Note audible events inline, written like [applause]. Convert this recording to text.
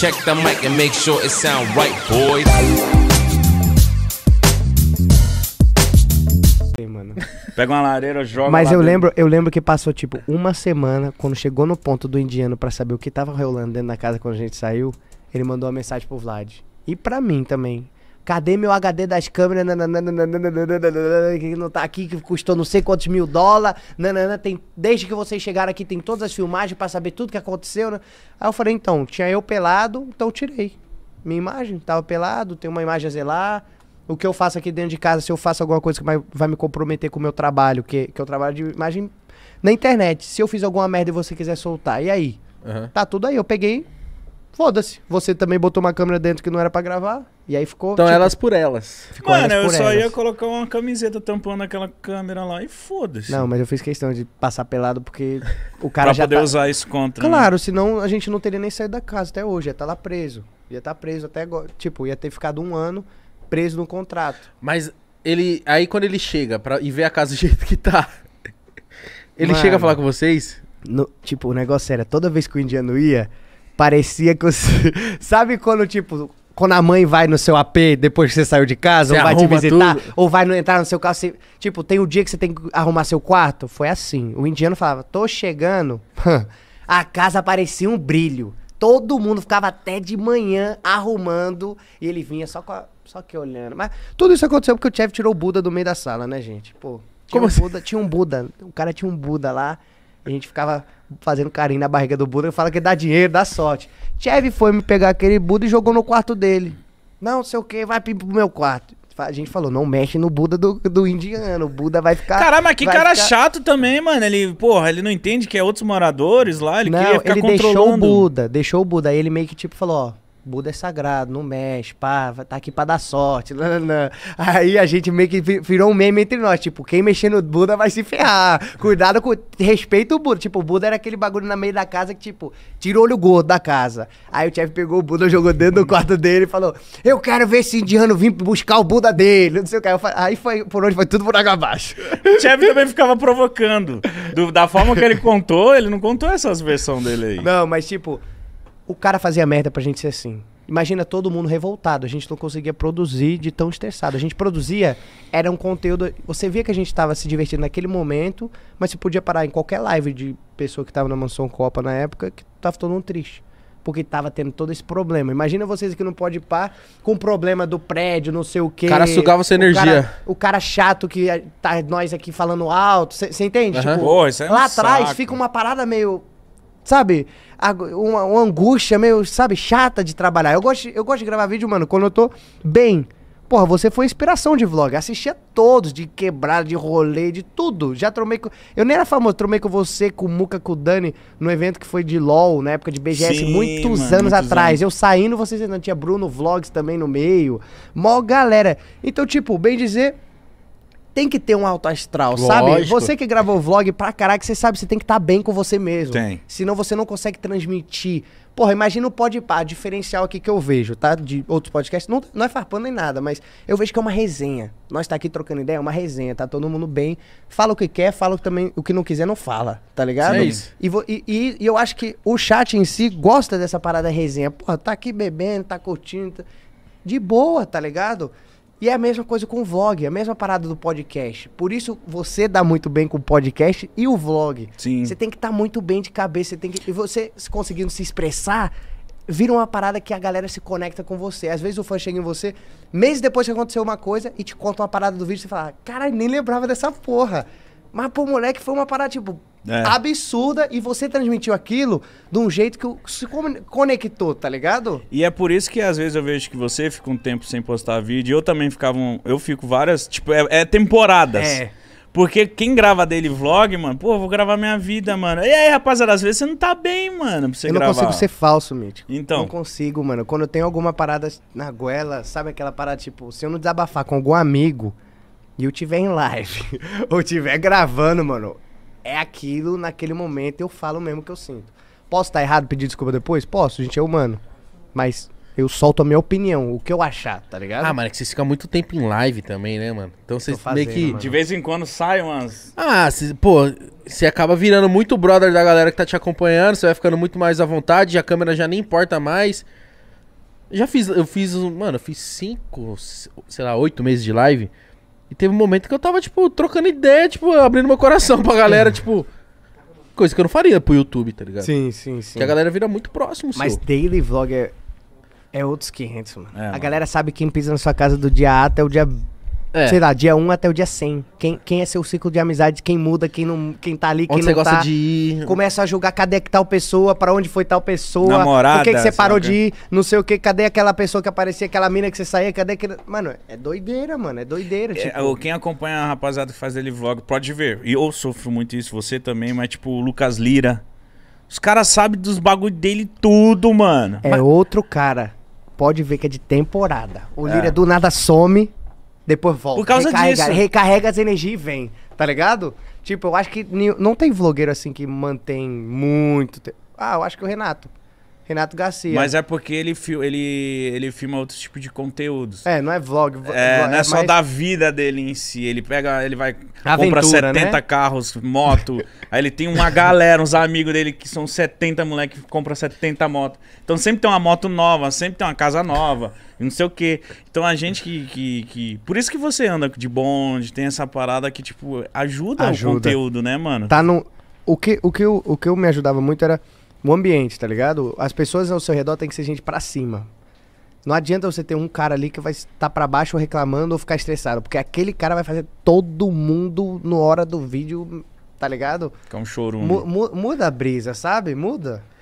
Check the mic and make sure it sound right, boy. Pega uma lareira, joga. Mas eu dentro. lembro, eu lembro que passou tipo uma semana quando chegou no ponto do indiano para saber o que tava rolando dentro da casa quando a gente saiu, ele mandou uma mensagem pro Vlad. E para mim também. Cadê meu HD das câmeras? Que não tá aqui, que custou não sei quantos mil dólares. Tem, desde que vocês chegaram aqui, tem todas as filmagens para saber tudo que aconteceu. Né? Aí eu falei, então, tinha eu pelado, então eu tirei. Minha imagem, tava pelado, tem uma imagem a zelar. O que eu faço aqui dentro de casa, se eu faço alguma coisa que vai me comprometer com o meu trabalho, que, que eu trabalho de imagem na internet. Se eu fiz alguma merda e você quiser soltar, e aí? Uhum. Tá tudo aí. Eu peguei, Foda-se, você também botou uma câmera dentro que não era pra gravar, e aí ficou. Então tipo, elas por elas. Ficou Mano, elas por eu só elas. ia colocar uma camiseta tampando aquela câmera lá e foda-se. Não, mas eu fiz questão de passar pelado porque o cara pra já. poder tá... usar isso contra. Né? Claro, né? senão a gente não teria nem saído da casa até hoje, ia estar tá lá preso. Ia estar tá preso até agora. Tipo, ia ter ficado um ano preso no contrato. Mas ele. Aí quando ele chega pra... e vê a casa do [laughs] jeito que tá. ele Mano, chega a falar com vocês? No... Tipo, o negócio era, toda vez que o indiano ia Parecia que você [laughs] Sabe quando, tipo, quando a mãe vai no seu AP depois que você saiu de casa, você ou vai te visitar, tudo. ou vai no, entrar no seu carro. Você, tipo, tem o um dia que você tem que arrumar seu quarto? Foi assim. O indiano falava, tô chegando. [laughs] a casa parecia um brilho. Todo mundo ficava até de manhã arrumando e ele vinha só, a, só que olhando. Mas tudo isso aconteceu porque o chefe tirou o Buda do meio da sala, né, gente? Pô, tinha Como um assim? Buda, tinha um Buda. O cara tinha um Buda lá. A gente ficava fazendo carinho na barriga do Buda, fala que dá dinheiro, dá sorte. Chevy foi me pegar aquele Buda e jogou no quarto dele. Não, sei o que, vai pro meu quarto. A gente falou, não mexe no Buda do, do indiano, o Buda vai ficar. Caramba, mas que cara ficar... chato também, mano. Ele, porra, ele não entende que é outros moradores lá, ele não, queria ficar ele controlando. Deixou o Buda, deixou o Buda. Aí ele meio que tipo falou, ó, Buda é sagrado, não mexe, pá, tá aqui pra dar sorte. [laughs] Nanana. Aí a gente meio que virou um meme entre nós, tipo, quem mexer no Buda vai se ferrar. Cuidado com. Respeita o Buda. Tipo, o Buda era aquele bagulho na meio da casa que, tipo, tirou o olho gordo da casa. Aí o chefe pegou o Buda, jogou dentro do quarto dele e falou: Eu quero ver esse indiano vir buscar o Buda dele. Não sei o que. Aí foi por onde foi tudo por água abaixo. O chefe também ficava provocando. Do, da forma que ele contou, ele não contou essas versões dele aí. Não, mas tipo o cara fazia merda pra gente ser assim. Imagina todo mundo revoltado, a gente não conseguia produzir de tão estressado. A gente produzia, era um conteúdo. Você via que a gente estava se divertindo naquele momento, mas você podia parar em qualquer live de pessoa que estava na Mansão Copa na época, que tava todo mundo triste. Porque tava tendo todo esse problema. Imagina vocês que não pode par com problema do prédio, não sei o quê. O cara sugava sua energia. Cara, o cara chato que ah, tá nós aqui falando alto, você entende? Uhum. Tipo, Pô, isso é um lá atrás fica uma parada meio sabe, uma, uma, angústia meio, sabe, chata de trabalhar. Eu gosto, eu gosto de gravar vídeo, mano, quando eu tô bem. Porra, você foi inspiração de vlog. Assistia todos, de quebrada, de rolê, de tudo. Já tromei com. Eu nem era famoso, tromei com você, com o Muca, com o Dani, no evento que foi de LOL, na época de BGS, Sim, muitos mano, anos muitos atrás. Anos. Eu saindo, vocês ainda tinha Bruno Vlogs também no meio. Mó galera. Então, tipo, bem dizer tem que ter um alto astral, Lógico. sabe? Você que gravou vlog pra caraca, você sabe, você tem que estar tá bem com você mesmo. Tem. Senão você não consegue transmitir. Porra, imagina o Podpah, diferencial aqui que eu vejo, tá? De outros podcasts, não, não é farpando nem nada, mas eu vejo que é uma resenha. Nós tá aqui trocando ideia, é uma resenha, tá todo mundo bem. Fala o que quer, fala também o que não quiser, não fala, tá ligado? É isso. E, e, e eu acho que o chat em si gosta dessa parada resenha. Porra, tá aqui bebendo, tá curtindo, tá... de boa, tá ligado? E é a mesma coisa com o vlog, é a mesma parada do podcast. Por isso você dá muito bem com o podcast e o vlog. Sim. Você tem que estar tá muito bem de cabeça, você tem que e você conseguindo se expressar, vira uma parada que a galera se conecta com você. Às vezes o fã chega em você, meses depois que aconteceu uma coisa e te conta uma parada do vídeo, você fala: ah, "Cara, nem lembrava dessa porra". Mas pro moleque foi uma parada tipo, é. absurda e você transmitiu aquilo de um jeito que se conectou, tá ligado? E é por isso que às vezes eu vejo que você fica um tempo sem postar vídeo. Eu também ficava. Um, eu fico várias. Tipo, é, é temporadas. É. Porque quem grava dele vlog, mano, pô, vou gravar minha vida, mano. E aí, rapaziada, às vezes você não tá bem, mano, pra você eu gravar. Eu não consigo ser falso, Mítico. Então. Não consigo, mano. Quando eu tenho alguma parada na goela, sabe aquela parada, tipo, se eu não desabafar com algum amigo e eu tiver em live [laughs] ou tiver gravando, mano, é aquilo, naquele momento eu falo mesmo que eu sinto. Posso estar tá errado, pedir desculpa depois? Posso, a gente, é humano. Mas eu solto a minha opinião, o que eu achar, tá ligado? Ah, mano, é que vocês ficam muito tempo em live também, né, mano? Então vocês fazendo, meio que. Mano. De vez em quando saem umas. Ah, cê, pô, você acaba virando muito brother da galera que tá te acompanhando, você vai ficando muito mais à vontade, a câmera já nem importa mais. Já fiz, eu fiz, mano, eu fiz cinco, sei lá, oito meses de live. E teve um momento que eu tava, tipo, trocando ideia, tipo, abrindo meu coração pra galera, tipo. Coisa que eu não faria pro YouTube, tá ligado? Sim, sim, sim. Que a galera vira muito próximo, Mas seu. daily vlog é, é outros 500, mano. É, a mano. galera sabe quem pisa na sua casa do dia A até o dia é. Sei lá, dia 1 até o dia 100. Quem, quem é seu ciclo de amizade, quem muda, quem não, quem tá ali, quem onde não você tá. gosta de ir. Começa a julgar cadê que tal pessoa, pra onde foi tal pessoa. Namorada. Por que, que você parou de ir, não sei o que, cadê aquela pessoa que aparecia, aquela mina que você saía, cadê aquele... Mano, é doideira, mano, é doideira. É, tipo... É, quem acompanha a rapaziada que faz ele vlog pode ver. E eu sofro muito isso, você também, mas tipo, o Lucas Lira... Os caras sabem dos bagulho dele tudo, mano. É mas... outro cara. Pode ver que é de temporada. O é. Lira é. do nada some depois volta. Por causa recarrega, disso. Recarrega as energias e vem, tá ligado? Tipo, eu acho que não tem vlogueiro assim que mantém muito tempo. Ah, eu acho que o Renato. Renato Garcia. Mas é porque ele, ele, ele filma outros tipos de conteúdos. É, não é vlog. É, vlog, não é, é só mais... da vida dele em si. Ele pega, ele vai Aventura, compra 70 né? carros, moto. [laughs] aí ele tem uma galera, uns amigos dele que são 70 moleque que compra 70 motos. Então sempre tem uma moto nova, sempre tem uma casa nova, não sei o quê. Então a gente que, que, que... Por isso que você anda de bonde, tem essa parada que, tipo, ajuda, ajuda. o conteúdo, né, mano? Tá no... O que, o, que eu, o que eu me ajudava muito era o ambiente, tá ligado? As pessoas ao seu redor tem que ser gente para cima. Não adianta você ter um cara ali que vai estar para baixo reclamando ou ficar estressado, porque aquele cara vai fazer todo mundo na hora do vídeo, tá ligado? Que é um chorum. mu muda a brisa, sabe? Muda.